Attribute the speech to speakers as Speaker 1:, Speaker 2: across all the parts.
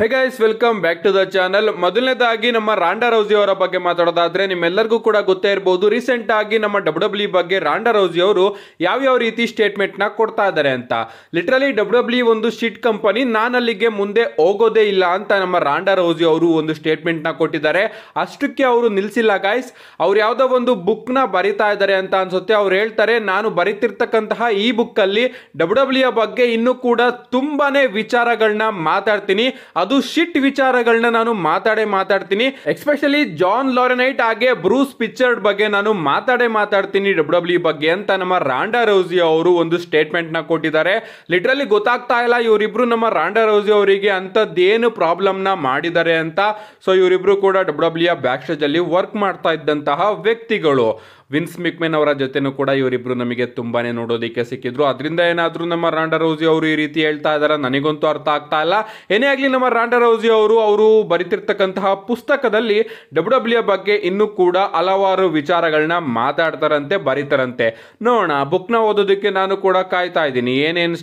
Speaker 1: Hey guys welcome back to the channel ಮೊದಲನೇದಾಗಿ ನಮ್ಮ Ronda ರೌಜಿ ಅವರ ಬಗ್ಗೆ ಮಾತಾಡೋದಾದ್ರೆ ನಿಮ್ಮೆಲ್ಲರಿಗೂ ಕೂಡ ಗೊತ್ತೇ ಇರಬಹುದು ರೀಸೆಂಟ್ ಆಗಿ ನಮ್ಮ ಡಬ್ಲ್ಯೂ ಡಬ್ಲ್ಯೂ e ಬಗ್ಗೆ ರಾಂಡಾ ರೌಜಿ ಅವರು ಯಾವ್ಯಾವ ರೀತಿ ಸ್ಟೇಟ್ಮೆಂಟ್ನ ಕೊಡ್ತಾ ಇದ್ದಾರೆ ಅಂತ ಲಿಟ್ರಲಿ ಡಬ್ಲ್ಯೂ ಡಬ್ಲ್ಯೂ ಒಂದು ಶೀಟ್ ಕಂಪನಿ ನಾನು ಅಲ್ಲಿಗೆ ಮುಂದೆ ಹೋಗೋದೇ ಇಲ್ಲ ಅಂತ ನಮ್ಮ ರಾಂಡಾ ರೌಜಿ ಅವರು ಒಂದು ಸ್ಟೇಟ್ಮೆಂಟ್ನ ಕೊಟ್ಟಿದ್ದಾರೆ ಅಷ್ಟಕ್ಕೆ ಅವರು ನಿಲ್ಲಿಸಿಲ್ಲ ಗಾಯ್ಸ್ ಅವ್ರು ಯಾವುದೋ ಒಂದು ಬುಕ್ನ ಬರಿತಾ ಇದ್ದಾರೆ ಅಂತ ಅನ್ಸುತ್ತೆ ಅವ್ರು ಹೇಳ್ತಾರೆ ನಾನು ಬರಿತಿರ್ತಕ್ಕಂತಹ ಈ ಬುಕ್ಕಲ್ಲಿ ಡಬ್ಲ್ಯೂ ಡಬ್ಲ್ಯೂ ಬಗ್ಗೆ ಇನ್ನೂ ಕೂಡ ತುಂಬಾನೇ ವಿಚಾರಗಳನ್ನ ಮಾತಾಡ್ತೀನಿ ಅದು ಶಿಟ್ ವಿಚಾರಗಳನ್ನ ನಾನು ಮಾತಾಡೇ ಮಾತಾಡ್ತೀನಿ ಎಸ್ಪೆಷಲಿ ಜಾನ್ ಲಾರೆನೈಟ್ ಹಾಗೆ ಬ್ರೂಸ್ ಪಿಕ್ಚರ್ಡ್ ಬಗ್ಗೆ ನಾನು ಮಾತಾಡೇ ಮಾತಾಡ್ತೀನಿ ಡಬ್ಲ್ಯೂ e ಬಗ್ಗೆ ಅಂತ ನಮ್ಮ ರಾಂಡಾ ರೌಜಿ ಅವರು ಒಂದು ಸ್ಟೇಟ್ಮೆಂಟ್ ನ ಕೊಟ್ಟಿದ್ದಾರೆ ಲಿಟ್ರಲಿ ಗೊತ್ತಾಗ್ತಾ ಇಲ್ಲ ಇವರಿಬ್ರು ನಮ್ಮ ರಾಂಡಾ ರೌಜಿ ಅವರಿಗೆ ಅಂತದ್ದೇನು ಪ್ರಾಬ್ಲಮ್ ನ ಮಾಡಿದ್ದಾರೆ ಅಂತ ಸೊ ಇವರಿಬ್ರು ಕೂಡ ಡಬ್ಲ್ಯೂ ಬ್ಯಾಕ್ ಸ್ಟೇಜ್ ಅಲ್ಲಿ ವರ್ಕ್ ಮಾಡ್ತಾ ಇದ್ದಂತಹ ವ್ಯಕ್ತಿಗಳು ವಿನ್ಸ್ ಮಿಕ್ಮೆನ್ ಅವರ ಜೊತೆನೂ ಕೂಡ ಇವರಿಬ್ಬರು ನಮಗೆ ತುಂಬಾನೇ ನೋಡೋದಕ್ಕೆ ಸಿಕ್ಕಿದ್ರು ಅದರಿಂದ ಏನಾದರೂ ನಮ್ಮ ರಾಂಡಾ ರೌಜಿ ಅವರು ಈ ರೀತಿ ಹೇಳ್ತಾ ಇದ್ದಾರೆ ನನಗಂತೂ ಅರ್ಥ ಆಗ್ತಾ ಇಲ್ಲ ಏನೇ ಆಗಲಿ ನಮ್ಮ ರಾಂಡಾ ರೌಜಿ ಅವರು ಅವರು ಬರಿತಿರ್ತಕ್ಕಂತಹ ಪುಸ್ತಕದಲ್ಲಿ ಡಬ್ಲ್ಯೂ ಡಬ್ಲ್ಯೂ e ಬಗ್ಗೆ ಇನ್ನೂ ಕೂಡ ಹಲವಾರು ವಿಚಾರಗಳನ್ನ ಮಾತಾಡ್ತಾರಂತೆ ಬರೀತಾರಂತೆ ನೋಡೋಣ ಬುಕ್ನ ಓದೋದಕ್ಕೆ ನಾನು ಕೂಡ ಕಾಯ್ತಾ ಇದ್ದೀನಿ ಏನೇನು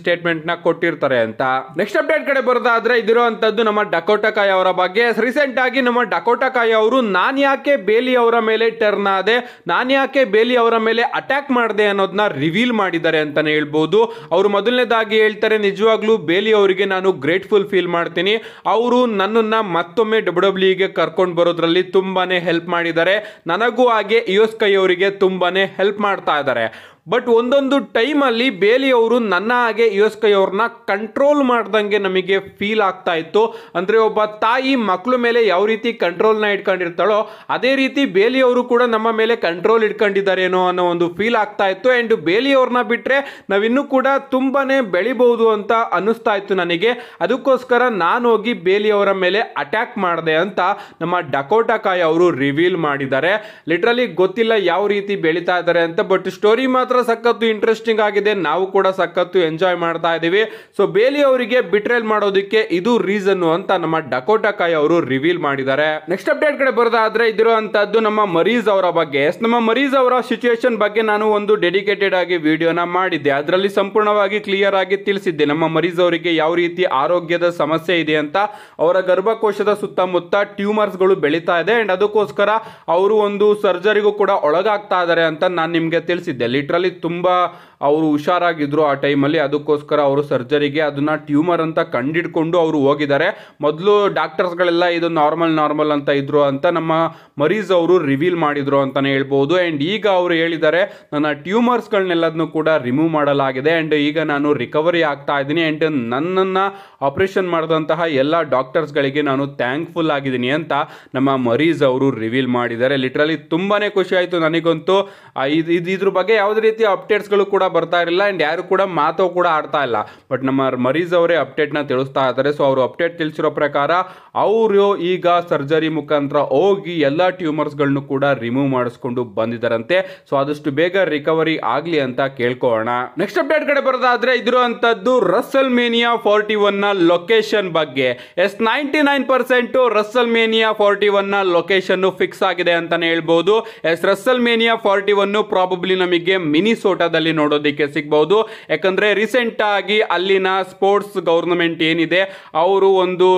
Speaker 1: ನ ಕೊಟ್ಟಿರ್ತಾರೆ ಅಂತ ನೆಕ್ಸ್ಟ್ ಅಪ್ಡೇಟ್ ಕಡೆ ಬರೋದಾದ್ರೆ ಇದಿರುವಂಥದ್ದು ನಮ್ಮ ಡಕೋಟಕಾಯಿ ಅವರ ಬಗ್ಗೆ ರೀಸೆಂಟ್ ಆಗಿ ನಮ್ಮ ಡಕೋಟಕಾಯಿ ಅವರು ನಾನು ಯಾಕೆ ಬೇಲಿ ಅವರ ಮೇಲೆ ಟರ್ನ್ ಆದೆ ನಾನು ಯಾಕೆ ಯಾಕೆ ಬೇಲಿ ಅವರ ಮೇಲೆ ಅಟ್ಯಾಕ್ ಮಾಡಿದೆ ಅನ್ನೋದನ್ನ ರಿವೀಲ್ ಮಾಡಿದ್ದಾರೆ ಅಂತಾನೆ ಹೇಳ್ಬೋದು ಅವರು ಮೊದಲನೇದಾಗಿ ಹೇಳ್ತಾರೆ ನಿಜವಾಗ್ಲೂ ಬೇಲಿ ಅವರಿಗೆ ನಾನು ಗ್ರೇಟ್ಫುಲ್ ಫೀಲ್ ಮಾಡ್ತೀನಿ ಅವರು ನನ್ನನ್ನು ಮತ್ತೊಮ್ಮೆ ಡಬ್ಲ್ಯೂ ಡಬ್ಲ್ಯೂಗೆ ಕರ್ಕೊಂಡು ಬರೋದ್ರಲ್ಲಿ ತುಂಬಾ ಹೆಲ್ಪ್ ಮಾಡಿದ್ದಾರೆ ನನಗೂ ಹಾಗೆ ಕೈ ಅವರಿಗೆ ತುಂಬಾ ಹೆಲ್ಪ್ ಮಾಡ್ತಾ ಇದ್ದಾರೆ ಬಟ್ ಒಂದೊಂದು ಟೈಮಲ್ಲಿ ಬೇಲಿ ಅವರು ನನ್ನ ಹಾಗೆ ಯೋಸ್ಕೈ ಅವ್ರನ್ನ ಕಂಟ್ರೋಲ್ ಮಾಡ್ದಂಗೆ ನಮಗೆ ಫೀಲ್ ಆಗ್ತಾ ಇತ್ತು ಅಂದರೆ ಒಬ್ಬ ತಾಯಿ ಮಕ್ಕಳ ಮೇಲೆ ಯಾವ ರೀತಿ ಕಂಟ್ರೋಲ್ನ ಇಟ್ಕೊಂಡಿರ್ತಾಳೋ ಅದೇ ರೀತಿ ಬೇಲಿ ಅವರು ಕೂಡ ನಮ್ಮ ಮೇಲೆ ಕಂಟ್ರೋಲ್ ಇಟ್ಕೊಂಡಿದ್ದಾರೇನೋ ಅನ್ನೋ ಒಂದು ಫೀಲ್ ಆಗ್ತಾ ಇತ್ತು ಆ್ಯಂಡ್ ಬೇಲಿ ಬಿಟ್ಟರೆ ನಾವಿನ್ನೂ ಕೂಡ ತುಂಬಾ ಬೆಳಿಬಹುದು ಅಂತ ಅನ್ನಿಸ್ತಾ ಇತ್ತು ನನಗೆ ಅದಕ್ಕೋಸ್ಕರ ನಾನು ಹೋಗಿ ಬೇಲಿ ಅವರ ಮೇಲೆ ಅಟ್ಯಾಕ್ ಮಾಡಿದೆ ಅಂತ ನಮ್ಮ ಡಕೋಟಕಾಯಿ ಅವರು ರಿವೀಲ್ ಮಾಡಿದ್ದಾರೆ ಲಿಟ್ರಲಿ ಗೊತ್ತಿಲ್ಲ ಯಾವ ರೀತಿ ಬೆಳೀತಾ ಇದ್ದಾರೆ ಅಂತ ಬಟ್ ಸ್ಟೋರಿ ಮಾತ್ರ ಮಾತ್ರ ಸಖತ್ತು ಇಂಟ್ರೆಸ್ಟಿಂಗ್ ಆಗಿದೆ ನಾವು ಕೂಡ ಸಖತ್ತು ಎಂಜಾಯ್ ಮಾಡ್ತಾ ಇದ್ದೀವಿ ಸೊ ಬೇಲಿ ಅವರಿಗೆ ಬಿಟ್ರೇಲ್ ಮಾಡೋದಕ್ಕೆ ಇದು ರೀಸನ್ ಅಂತ ನಮ್ಮ ಡಕೋಟಾ ಕಾಯಿ ಅವರು ರಿವೀಲ್ ಮಾಡಿದ್ದಾರೆ ನೆಕ್ಸ್ಟ್ ಅಪ್ಡೇಟ್ ಕಡೆ ಬರೋದಾದ್ರೆ ಇದಿರುವಂತದ್ದು ನಮ್ಮ ಮರೀಜ್ ಅವರ ಬಗ್ಗೆ ನಮ್ಮ ಮರೀಜ್ ಅವರ ಸಿಚುಯೇಷನ್ ಬಗ್ಗೆ ನಾನು ಒಂದು ಡೆಡಿಕೇಟೆಡ್ ಆಗಿ ವಿಡಿಯೋನ ಮಾಡಿದ್ದೆ ಅದರಲ್ಲಿ ಸಂಪೂರ್ಣವಾಗಿ ಕ್ಲಿಯರ್ ಆಗಿ ತಿಳಿಸಿದ್ದೆ ನಮ್ಮ ಮರೀಜ್ ಅವರಿಗೆ ಯಾವ ರೀತಿ ಆರೋಗ್ಯದ ಸಮಸ್ಯೆ ಇದೆ ಅಂತ ಅವರ ಗರ್ಭಕೋಶದ ಸುತ್ತಮುತ್ತ ಟ್ಯೂಮರ್ಸ್ ಗಳು ಬೆಳೀತಾ ಇದೆ ಅಂಡ್ ಅದಕ್ಕೋಸ್ಕರ ಅವರು ಒಂದು ಸರ್ಜರಿಗೂ ಕೂಡ ಒಳಗಾಗ್ತಾ ಇದ್ದಾರೆ ಅಂತ ನಾನು ನಿಮಗೆ ತಿಳಿಸಿದ್ದೆ ಲಿಟ್ರಲ್ ಟೈಮಲ್ಲಿ ತುಂಬ ಅವರು ಹುಷಾರಾಗಿದ್ರು ಆ ಟೈಮಲ್ಲಿ ಅದಕ್ಕೋಸ್ಕರ ಅವರು ಸರ್ಜರಿಗೆ ಅದನ್ನು ಟ್ಯೂಮರ್ ಅಂತ ಕಂಡಿಡ್ಕೊಂಡು ಅವರು ಹೋಗಿದ್ದಾರೆ ಮೊದಲು ಡಾಕ್ಟರ್ಸ್ಗಳೆಲ್ಲ ಇದು ನಾರ್ಮಲ್ ನಾರ್ಮಲ್ ಅಂತ ಇದ್ರು ಅಂತ ನಮ್ಮ ಮರೀಜ್ ಅವರು ರಿವೀಲ್ ಮಾಡಿದ್ರು ಅಂತಲೇ ಹೇಳ್ಬೋದು ಆ್ಯಂಡ್ ಈಗ ಅವರು ಹೇಳಿದ್ದಾರೆ ನನ್ನ ಟ್ಯೂಮರ್ಸ್ಗಳನ್ನೆಲ್ಲದನ್ನು ಕೂಡ ರಿಮೂವ್ ಮಾಡಲಾಗಿದೆ ಆ್ಯಂಡ್ ಈಗ ನಾನು ರಿಕವರಿ ಆಗ್ತಾ ಇದ್ದೀನಿ ಆ್ಯಂಡ್ ನನ್ನನ್ನು ಆಪರೇಷನ್ ಮಾಡಿದಂತಹ ಎಲ್ಲ ಡಾಕ್ಟರ್ಸ್ಗಳಿಗೆ ನಾನು ಥ್ಯಾಂಕ್ಫುಲ್ ಆಗಿದ್ದೀನಿ ಅಂತ ನಮ್ಮ ಮರೀಜ್ ಅವರು ರಿವೀಲ್ ಮಾಡಿದ್ದಾರೆ ಲಿಟ್ರಲಿ ತುಂಬಾ ಖುಷಿ ಆಯಿತು ನನಗಂತೂ ಇದು ಇದ್ರ ಬಗ್ಗೆ ಯಾವುದೇ ರೀತಿಯ ಅಪ್ಡೇಟ್ಸ್ಗಳು ಕೂಡ ಬರ್ತಾ ಇರಲಿಲ್ಲ ಆ್ಯಂಡ್ ಯಾರು ಕೂಡ ಮಾತು ಕೂಡ ಆಡ್ತಾ ಇಲ್ಲ ಬಟ್ ನಮ್ಮ ಮರೀಸ್ ಅವರೇ ಅಪ್ಡೇಟ್ನ ತಿಳಿಸ್ತಾ ಇದ್ದಾರೆ ಸೊ ಅವರು ಅಪ್ಡೇಟ್ ತಿಳಿಸಿರೋ ಪ್ರಕಾರ ಅವರು ಈಗ ಸರ್ಜರಿ ಮುಖಾಂತರ ಹೋಗಿ ಎಲ್ಲ ಟ್ಯೂಮರ್ಸ್ಗಳನ್ನು ಕೂಡ ರಿಮೂವ್ ಮಾಡಿಸ್ಕೊಂಡು ಬಂದಿದ್ದಾರಂತೆ ಸೊ ಆದಷ್ಟು ಬೇಗ ರಿಕವರಿ ಆಗಲಿ ಅಂತ ಕೇಳ್ಕೊಳ್ಳೋಣ ನೆಕ್ಸ್ಟ್ ಅಪ್ಡೇಟ್ ಕಡೆ ಬರೋದಾದ್ರೆ ಇದಿರುವಂಥದ್ದು ರಸಲ್ ಮೇನಿಯಾ ಫಾರ್ಟಿ ಒನ್ನ ಲೊಕೇಶನ್ ಬಗ್ಗೆ yes ninety nine percent WrestleMania forty ಒನ್ನ ಲೊಕೇಶನ್ ಫಿಕ್ಸ್ ಆಗಿದೆ ಅಂತಾನೆ ಹೇಳ್ಬೋದು yes WrestleMania forty one probably ನಮಗೆ ಮಿನಿಸೋಟಾದಲ್ಲಿ ನೋಡೋದಕ್ಕೆ ಸಿಗಬಹುದು ಯಾಕಂದರೆ ರೀಸೆಂಟ್ ಆಗಿ ಅಲ್ಲಿನ ಸ್ಪೋರ್ಟ್ಸ್ ಗೌರ್ನಮೆಂಟ್ ಏನಿದೆ ಅವರು ಒಂದು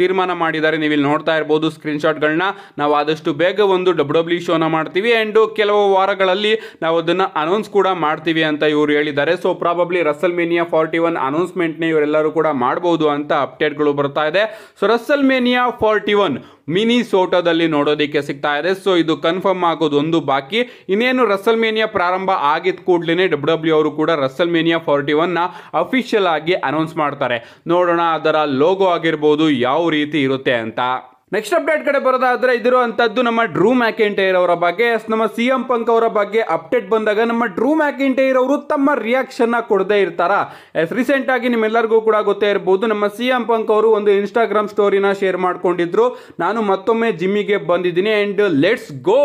Speaker 1: ತೀರ್ಮಾನ ಮಾಡಿದ್ದಾರೆ ನೀವು ಇಲ್ಲಿ ನೋಡ್ತಾ ಇರ್ಬೋದು ಸ್ಕ್ರೀನ್ಶಾಟ್ಗಳನ್ನ ನಾವು ಆದಷ್ಟು ಬೇಗ ಒಂದು ಡಬ್ಲ್ಯೂ ಡಬ್ಲ್ಯೂ ಶೋನ ಮಾಡ್ತೀವಿ ಅಂಡ್ ಕೆಲವು ವಾರಗಳಲ್ಲಿ ನಾವು ಅದನ್ನ ಅನೌನ್ಸ್ ಕೂಡ ಮಾಡ್ತೀವಿ ಅಂತ ಇವರು ಹೇಳಿದ್ದಾರೆ so probably WrestleMania forty one ಅನೌನ್ಸ್ಮೆಂಟ್ನೇ ಇವರೆಲ್ಲರೂ ಕೂಡ ಮಾಡ್ಬೋದು ಅಂತ ಅಪ್ಡೇಟ್ಗಳು ಬರ್ತಾ ಇದೆ so WrestleMania forty one ಮಿನಿ ಸೋಟೋದಲ್ಲಿ ನೋಡೋದಕ್ಕೆ ಸಿಗ್ತಾ ಇದೆ ಸೊ ಇದು ಕನ್ಫರ್ಮ್ ಆಗೋದು ಒಂದು ಬಾಕಿ ಇನ್ನೇನು ರಸಲ್ ಮೇನಿಯಾ ಪ್ರಾರಂಭ ಆಗಿದ ಕೂಡಲೇ ಡಬ್ಲ್ಯೂ ಡಬ್ಲ್ಯೂ ಅವರು ಕೂಡ ರಸಲ್ ಮೇನಿಯಾ ಫಾರ್ಟಿ ಒನ್ನ ಅಫಿಷಿಯಲ್ ಆಗಿ ಅನೌನ್ಸ್ ಮಾಡ್ತಾರೆ ನೋಡೋಣ ಅದರ ಲೋಗೋ ಆಗಿರ್ಬೋದು ಯಾವ ರೀತಿ ಇರುತ್ತೆ ಅಂತ ನೆಕ್ಸ್ಟ್ ಅಪ್ಡೇಟ್ ಕಡೆ ಬರೋದಾದ್ರೆ ಇದಿರುವಂಥದ್ದು ನಮ್ಮ ಡ್ರೂ ಮ್ಯಾಕೆಂಟೈರ್ ಅವರ ಬಗ್ಗೆ ನಮ್ಮ ಸಿ ಎಂ ಪಂಕ್ ಅವರ ಬಗ್ಗೆ ಅಪ್ಡೇಟ್ ಬಂದಾಗ ನಮ್ಮ ಡ್ರೂ ಮ್ಯಾಕೆಂಟೈರ್ ಅವರು ತಮ್ಮ ರಿಯಾಕ್ಷನ್ನ ಕೊಡದೇ ಇರ್ತಾರಾ ಎಸ್ ರೀಸೆಂಟಾಗಿ ನಿಮ್ಮೆಲ್ಲರಿಗೂ ಕೂಡ ಗೊತ್ತೇ ಇರ್ಬೋದು ನಮ್ಮ ಸಿ ಎಂ ಪಂಕ್ ಅವರು ಒಂದು ಇನ್ಸ್ಟಾಗ್ರಾಮ್ ಸ್ಟೋರಿನ ಶೇರ್ ಮಾಡ್ಕೊಂಡಿದ್ರು ನಾನು ಮತ್ತೊಮ್ಮೆ ಜಿಮ್ಮಿಗೆ ಬಂದಿದ್ದೀನಿ and let's go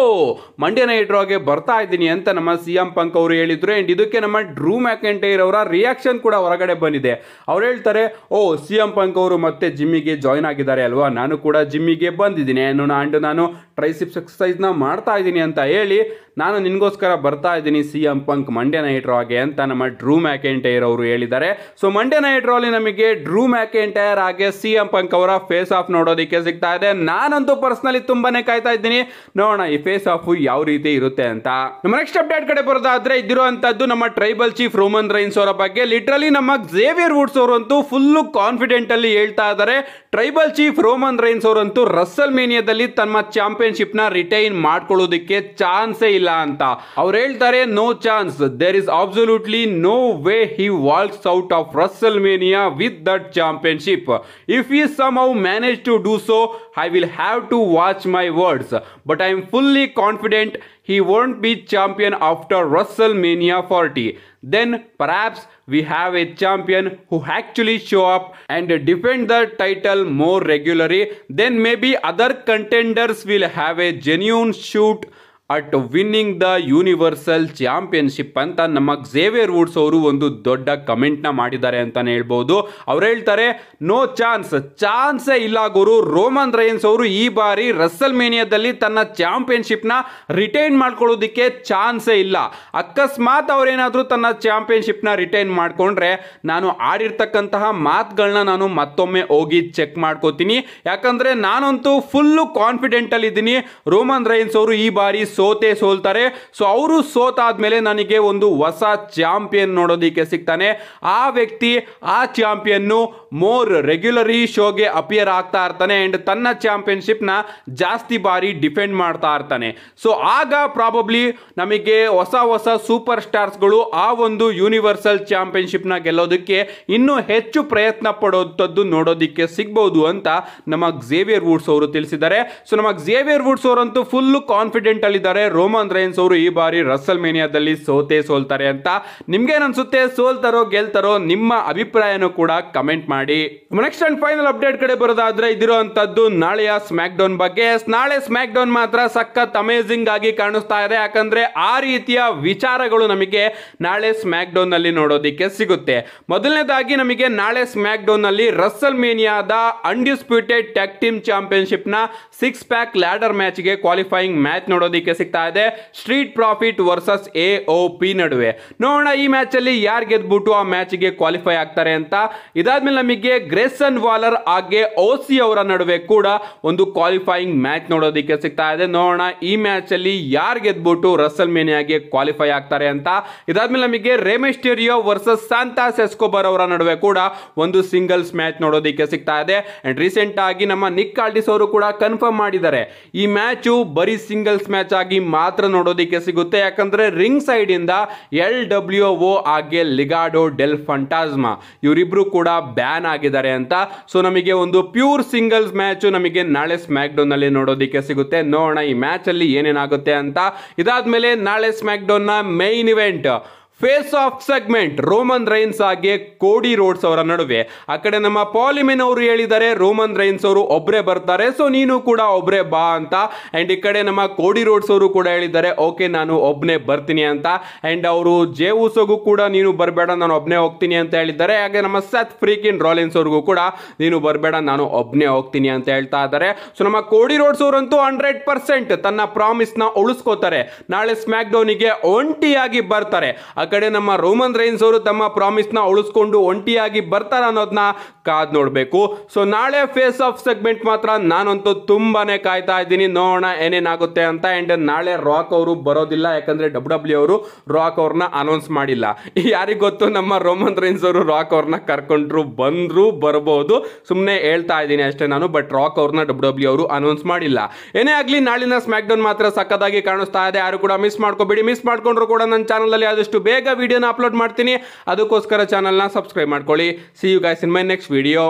Speaker 1: Monday night ಬರ್ತಾ ಇದ್ದೀನಿ ಅಂತ ನಮ್ಮ ಸಿ ಎಂ ಪಂಕ್ ಅವರು ಹೇಳಿದ್ರು ಆ್ಯಂಡ್ ಇದಕ್ಕೆ ನಮ್ಮ ಡ್ರೂ ಮ್ಯಾಕೆಂಟೈರ್ ಅವರ ರಿಯಾಕ್ಷನ್ ಕೂಡ ಹೊರಗಡೆ ಬಂದಿದೆ ಅವ್ರು ಹೇಳ್ತಾರೆ ಓ ಸಿ ಎಂ ಪಂಕ್ ಅವರು ಮತ್ತೆ ಜಿಮ್ಮಿಗೆ ಜಾಯ್ನ್ ಆಗಿದ್ದಾರೆ ಅಲ್ವಾ ನಾನು ಕೂಡ ಜಿಮ್ಮಿಗೆ ಹೀಗೆ ಬಂದಿದ್ದೀನಿ ನಾನು ಆ್ಯಂಡ್ ನಾನು ಟ್ರೈಸಿಪ್ಸ್ ಎಕ್ಸಸೈಸ್ನ ಮಾಡ್ತಾ ಇದ್ದೀನಿ ಅಂತ ಹೇಳಿ ನಾನು ನಿನಗೋಸ್ಕರ ಬರ್ತಾ ಇದ್ದೀನಿ C M Punk Monday night ರಾಗೆ ಅಂತ ನಮ್ಮ ಡ್ರೂ ಮ್ಯಾಕೆಂಟೈರ್ ಅವರು ಹೇಳಿದ್ದಾರೆ ಸೊ ಮಂಡ್ಯ ನೈಟ್ ರಾಲಿ ನಮಗೆ ಡ್ರೂ ಮ್ಯಾಕೆಂಟೈರ್ ಹಾಗೆ ಸಿ ಎಂ ಪಂಕ್ ಅವರ ಫೇಸ್ ಆಫ್ ನೋಡೋದಕ್ಕೆ ಸಿಗ್ತಾ ಇದೆ ನಾನಂತೂ ಪರ್ಸ್ನಲಿ ತುಂಬಾನೇ ಕಾಯ್ತಾ ಇದ್ದೀನಿ ನೋಡೋಣ ಈ ಫೇಸ್ ಆಫ್ ಯಾವ ರೀತಿ ಇರುತ್ತೆ ಅಂತ ನಮ್ಮ ನೆಕ್ಸ್ಟ್ ಅಪ್ಡೇಟ್ ಕಡೆ ಬರೋದಾದ್ರೆ ಇದ್ದಿರುವಂತದ್ದು ನಮ್ಮ ಟ್ರೈಬಲ್ ಚೀಫ್ ರೋಮನ್ ರೈನ್ಸ್ ಅವರ ಬಗ್ಗೆ ಲಿಟ್ರಲಿ ನಮ್ಮ ಝೇವಿಯರ್ ವುಡ್ಸ್ ಅವರಂತೂ ಫುಲ್ಲು ಕಾನ್ಫಿಡೆಂಟ್ ಅಲ್ಲಿ ಹೇಳ್ತಾ ಇದ್ದಾರೆ ಟ್ರೈಬಲ್ ಚೀಫ್ ರೋಮನ್ ರೈನ್ಸ್ ಅವರಂತೂ ರಸ್ಸಲ್ ಮೇನಿಯಾದಲ್ಲಿ ತಮ್ಮ ಚಾಂಪಿಯನ್ ಚಾಂಪಿಯನ್ಶಿಪ್ ನ ರಿಟೈನ್ ಮಾಡ್ಕೊಳ್ಳೋದಕ್ಕೆ ಚಾನ್ಸೇ ಇಲ್ಲ ಅಂತ ಅವ್ರು ಹೇಳ್ತಾರೆ no chance there is absolutely no way he walks out of WrestleMania with that championship if he somehow manage to do so I will have to watch my words but I am fully confident he won't be champion after WrestleMania 40. Then perhaps we have a champion who actually show up and defend the title more regularly. Then maybe other contenders will have a genuine shoot at winning the universal championship ಅಂತ ನಮ್ಮ Xavier Woods ಅವರು ಒಂದು ದೊಡ್ಡ ಕಮೆಂಟ್ನ ಮಾಡಿದ್ದಾರೆ ಅಂತಲೇ ಹೇಳ್ಬೋದು ಅವ್ರು ಹೇಳ್ತಾರೆ ನೋ ಚಾನ್ಸ್ ಚಾನ್ಸೇ ಇಲ್ಲ ಗುರು ರೋಮನ್ ರೈನ್ಸ್ ಅವರು ಈ ಬಾರಿ ರಸ್ಸಲ್ ಮೇನಿಯಾದಲ್ಲಿ ತನ್ನ ಚಾಂಪಿಯನ್ಶಿಪ್ನ ರಿಟೈನ್ ಮಾಡ್ಕೊಳ್ಳೋದಕ್ಕೆ ಚಾನ್ಸೇ ಇಲ್ಲ ಅಕಸ್ಮಾತ್ ಅವರೇನಾದರೂ ತನ್ನ ಚಾಂಪಿಯನ್ಶಿಪ್ನ ರಿಟೈನ್ ಮಾಡಿಕೊಂಡ್ರೆ ನಾನು ಆಡಿರ್ತಕ್ಕಂತಹ ಮಾತುಗಳನ್ನ ನಾನು ಮತ್ತೊಮ್ಮೆ ಹೋಗಿ ಚೆಕ್ ಮಾಡ್ಕೋತೀನಿ ಯಾಕಂದರೆ ನಾನಂತೂ ಫುಲ್ಲು ಕಾನ್ಫಿಡೆಂಟಲ್ಲಿದ್ದೀನಿ ರೋಮನ್ ರೈನ್ಸ್ ಅವರು ಈ ಬಾರಿ ಸೋತೆ ಸೋಲ್ತಾರೆ ಸೊ ಅವರು ಸೋತಾದ್ಮೇಲೆ ನನಗೆ ಒಂದು ಹೊಸ ಚಾಂಪಿಯನ್ ನೋಡೋದಕ್ಕೆ ಸಿಗ್ತಾನೆ ಆ ವ್ಯಕ್ತಿ ಆ ಚಾಂಪಿಯನ್ನು ಮೋರ್ ರೆಗ್ಯುಲರಿ ಶೋಗೆ ಅಪಿಯರ್ ಆಗ್ತಾ ಇರ್ತಾನೆ ಆ್ಯಂಡ್ ತನ್ನ ಚಾಂಪಿಯನ್ಶಿಪ್ನ ಜಾಸ್ತಿ ಬಾರಿ ಡಿಫೆಂಡ್ ಮಾಡ್ತಾ ಇರ್ತಾನೆ ಸೊ ಆಗ ಪ್ರಾಬಬ್ಲಿ ನಮಗೆ ಹೊಸ ಹೊಸ ಸೂಪರ್ ಸ್ಟಾರ್ಸ್ಗಳು ಆ ಒಂದು ಯೂನಿವರ್ಸಲ್ ಚಾಂಪಿಯನ್ಶಿಪ್ನ ಗೆಲ್ಲೋದಕ್ಕೆ ಇನ್ನೂ ಹೆಚ್ಚು ಪ್ರಯತ್ನ ಪಡೋಂಥದ್ದು ನೋಡೋದಕ್ಕೆ ಸಿಗ್ಬೋದು ಅಂತ ನಮ್ಮ ಝೇವಿಯರ್ ವುಡ್ಸ್ ಅವರು ತಿಳಿಸಿದ್ದಾರೆ ಸೊ ನಮ್ಮ ಝೇವಿಯರ್ ವುಡ್ಸ್ ಅವರಂತೂ ಫುಲ್ಲು ಕಾನ್ಫಿಡೆಂಟ್ ಅಲ್ಲಿ ಹೇಳಿದ್ದಾರೆ ರೋಮನ್ ರೈನ್ಸ್ ಅವರು ಈ ಬಾರಿ ರಸಲ್ ಮೇನಿಯಾದಲ್ಲಿ ಸೋತೆ ಸೋಲ್ತಾರೆ ಅಂತ ನಿಮ್ಗೇನನ್ಸುತ್ತೆ ಸೋಲ್ತಾರೋ ಗೆಲ್ತಾರೋ ನಿಮ್ಮ ಅಭಿಪ್ರಾಯನೂ ಕೂಡ ಕಮೆಂಟ್ ಮಾಡಿ ನೆಕ್ಸ್ಟ್ ಅಂಡ್ ಫೈನಲ್ ಅಪ್ಡೇಟ್ ಕಡೆ ಬರೋದಾದ್ರೆ ಇದಿರುವಂತದ್ದು ನಾಳೆಯ ಸ್ಮ್ಯಾಕ್ ಡೌನ್ ಬಗ್ಗೆ ನಾಳೆ ಸ್ಮ್ಯಾಕ್ ಡೌನ್ ಮಾತ್ರ ಸಖತ್ ಅಮೇಜಿಂಗ್ ಆಗಿ ಕಾಣಿಸ್ತಾ ಇದೆ ಯಾಕಂದ್ರೆ ಆ ರೀತಿಯ ವಿಚಾರಗಳು ನಮಗೆ ನಾಳೆ ಸ್ಮ್ಯಾಕ್ ಡೌನ್ ನಲ್ಲಿ ನೋಡೋದಿಕ್ಕೆ ಸಿಗುತ್ತೆ ಮೊದಲನೇದಾಗಿ ನಮಗೆ ನಾಳೆ ಸ್ಮ್ಯಾಕ್ ಡೌನ್ ನಲ್ಲಿ ರಸಲ್ ಮೇನಿಯಾದ ಅನ್ಡಿಸ್ಪ್ಯೂಟೆಡ್ ಟ್ಯಾಕ್ ಟೀಮ್ ಚಾಂಪಿಯನ್ಶಿಪ್ ನ ಸಿಕ್ಸ್ ಪ್ಯಾಕ್ ಲ್ಯಾಡರ್ ಮ್ಯಾಚ್ ಗೆ ಕ್ವಾಲಿಫೈಯಿಂಗ್ ಮ್ಯಾಚ್ ನೋಡೋದಿಕ್ಕೆ ಸಿಗ್ತಾ ಇದೆ Street Profits versus A O P ನಡುವೆ ನೋಡೋಣ ಈ ಮ್ಯಾಚ್ ಅಲ್ಲಿ ಯಾರು ಗೆದ್ಬಿಟ್ಟು ಆ ಮ್ಯಾಚ್ ಗೆ ಕ್ವಾಲಿಫೈ ಆಗ್ತಾರೆ ಅಂತ ಇದಾದ್ಮೇಲೆ ನಮಗೆ ಗ್ರೆಸನ್ ವಾಲರ್ ಹಾಗೆ ಓಸಿ ಅವರ ನಡುವೆ ಕೂಡ ಒಂದು ಕ್ವಾಲಿಫೈಯಿಂಗ್ ಮ್ಯಾಚ್ ನೋಡೋದಿಕ್ಕೆ ಸಿಗ್ತಾ ಇದೆ ನೋಡೋಣ ಈ ಮ್ಯಾಚ್ ಅಲ್ಲಿ ಯಾರು ಗೆದ್ಬಿಟ್ಟು ರಸಲ್ ಮೇನಿಯಾಗೆ ಕ್ವಾಲಿಫೈ ಆಗ್ತಾರೆ ಅಂತ ಇದಾದ್ಮೇಲೆ ನಮಗೆ ರೇಮೆಸ್ಟೇರಿಯೋ ವರ್ಸಸ್ ಸಾಂತಾ ಸೆಸ್ಕೋಬರ್ ಅವರ ನಡುವೆ ಕೂಡ ಒಂದು ಸಿಂಗಲ್ಸ್ ಮ್ಯಾಚ್ ನೋಡೋದಿಕ್ಕೆ ಸಿಗ್ತಾ ಇದೆ ಅಂಡ್ ರೀಸೆಂಟ್ ಆಗಿ ನಮ್ಮ ನಿಕ್ ಆಲ್ಟಿಸ್ ಅವರು ಕೂಡ ಕನ್ಫರ್ಮ್ ಮಾಡಿದ್ದಾರೆ ಈ ಮ್ಯಾಚು ಬರೀ ಸಿಂಗಲ್ಸ್ ಮ್ಯಾಚ್ ಆಗಿ ಆಗಿ ಮಾತ್ರ ನೋಡೋದಿಕ್ಕೆ ಸಿಗುತ್ತೆ ಯಾಕಂದ್ರೆ ರಿಂಗ್ ಇಂದ ಎಲ್ ಡಬ್ಲ್ಯೂ ಓ ಹಾಗೆ ಲಿಗಾಡೋ ಡೆಲ್ ಫಂಟಾಸ್ಮಾ ಇವರಿಬ್ರು ಕೂಡ ಬ್ಯಾನ್ ಆಗಿದ್ದಾರೆ ಅಂತ ಸೊ ನಮಗೆ ಒಂದು ಪ್ಯೂರ್ ಸಿಂಗಲ್ಸ್ ಮ್ಯಾಚ್ ನಮಗೆ ನಾಳೆ ಸ್ಮ್ಯಾಕ್ ಅಲ್ಲಿ ನೋಡೋದಿಕ್ಕೆ ಸಿಗುತ್ತೆ ನೋಡೋಣ ಈ ಮ್ಯಾಚ್ ಅಲ್ಲಿ ಏನೇನಾಗುತ್ತೆ ಅಂತ ಇದಾದ ಮೇಲೆ ನಾಳೆ ಸ್ಮ್ಯಾಕ್ ನ main event face off segment Roman Reigns ಹಾಗೆ ಕೋಡಿ ರೋಡ್ಸ್ ಅವರ ನಡುವೆ ಆ ಕಡೆ ನಮ್ಮ ಪಾಲಿಮೆನ್ ಅವರು ಹೇಳಿದ್ದಾರೆ ರೋಮನ್ ರೈನ್ಸ್ ಅವರು ಒಬ್ಬರೇ ಬರ್ತಾರೆ ಸೊ ನೀನು ಕೂಡ ಒಬ್ಬರೇ ಬಾ ಅಂತ ಆ್ಯಂಡ್ ಈ ಕಡೆ ನಮ್ಮ ಕೋಡಿ ರೋಡ್ಸ್ ಅವರು ಕೂಡ ಹೇಳಿದ್ದಾರೆ ಓಕೆ ನಾನು ಒಬ್ಬನೇ ಬರ್ತೀನಿ ಅಂತ ಆ್ಯಂಡ್ ಅವರು ಜೇ ಊಸಗೂ ಕೂಡ ನೀನು ಬರಬೇಡ ನಾನು ಒಬ್ಬನೇ ಹೋಗ್ತೀನಿ ಅಂತ ಹೇಳಿದ್ದಾರೆ ಹಾಗೆ ನಮ್ಮ ಸತ್ ಫ್ರೀಕಿನ್ ರಾಲಿನ್ಸ್ ಅವ್ರಿಗೂ ಕೂಡ ನೀನು ಬರಬೇಡ ನಾನು ಒಬ್ಬನೇ ಹೋಗ್ತೀನಿ ಅಂತ ಹೇಳ್ತಾ ಇದ್ದಾರೆ ಸೊ ನಮ್ಮ ಕೋಡಿ ರೋಡ್ಸ್ ಅವರಂತೂ ಹಂಡ್ರೆಡ್ ಪರ್ಸೆಂಟ್ ತನ್ನ ಪ್ರಾಮಿಸ್ನ ಉಳಿಸ್ಕೋತಾರೆ ನಾಳೆ ಸ್ಮ್ಯಾಕ್ ಡೌನಿಗೆ ಒಂಟಿಯಾಗಿ ಬರ್ತಾರೆ ಕಡೆ ನಮ್ಮ ರೋಮನ್ ರೈನ್ಸ್ ಅವರು ತಮ್ಮ ಪ್ರಾಮಿಸ್ನ ಉಳಿಸ್ಕೊಂಡು ಒಂಟಿಯಾಗಿ ಬರ್ತಾರ ಅನ್ನೋದನ್ನ ಕಾದ್ ನೋಡಬೇಕು ಸೊ ನಾಳೆ ಫೇಸ್ ಆಫ್ ಸೆಗ್ಮೆಂಟ್ ಮಾತ್ರ ನಾನಂತೂ ತುಂಬಾನೇ ಕಾಯ್ತಾ ಇದ್ದೀನಿ ನೋಡೋಣ ಏನೇನಾಗುತ್ತೆ ಅಂತ ಆ್ಯಂಡ್ ನಾಳೆ ರಾಕ್ ಅವರು ಬರೋದಿಲ್ಲ ಯಾಕಂದರೆ ಡಬ್ಲ್ಯೂ ಡಬ್ಲ್ಯೂ e ಅವರು ರಾಕ್ ಅವ್ರನ್ನ ಅನೌನ್ಸ್ ಮಾಡಿಲ್ಲ ಯಾರಿಗೆ ಗೊತ್ತು ನಮ್ಮ ರೋಮನ್ ರೈನ್ಸ್ ಅವರು ರಾಕ್ ಅವ್ರನ್ನ ಕರ್ಕೊಂಡ್ರು ಬಂದ್ರು ಬರಬಹುದು ಸುಮ್ಮನೆ ಹೇಳ್ತಾ ಇದ್ದೀನಿ ಅಷ್ಟೇ ನಾನು ಬಟ್ ರಾಕ್ ಅವ್ರನ್ನ ಡಬ್ಲ್ಯೂ ಡಬ್ಲ್ಯೂ e ಅವರು ಅನೌನ್ಸ್ ಮಾಡಿಲ್ಲ ಏನೇ ಆಗಲಿ ನಾಳಿನ ಸ್ಮ್ಯಾಕ್ ಮಾತ್ರ ಸಕ್ಕದಾಗಿ ಕಾಣಿಸ್ತಾ ಇದೆ ಯಾರು ಕೂಡ ಮಿಸ್ ಮಾಡ್ಕೋಬೇಡಿ ಮಿಸ್ ಮಾಡ್ಕೊಂಡ್ರು ಕೂಡ ನನ್ನ ಚಾನಲಲ್ಲಿ ಆದಷ್ಟು ಬೇಗ ಬೇಗ ವಿಡಿಯೋನ ಅಪ್ಲೋಡ್ ಮಾಡ್ತೀನಿ ಅದಕ್ಕೋಸ್ಕರ ಚಾನಲ್ನ ಸಬ್ಸ್ಕ್ರೈಬ್ ಮಾಡ್ಕೊಳ್ಳಿ see you guys in my next video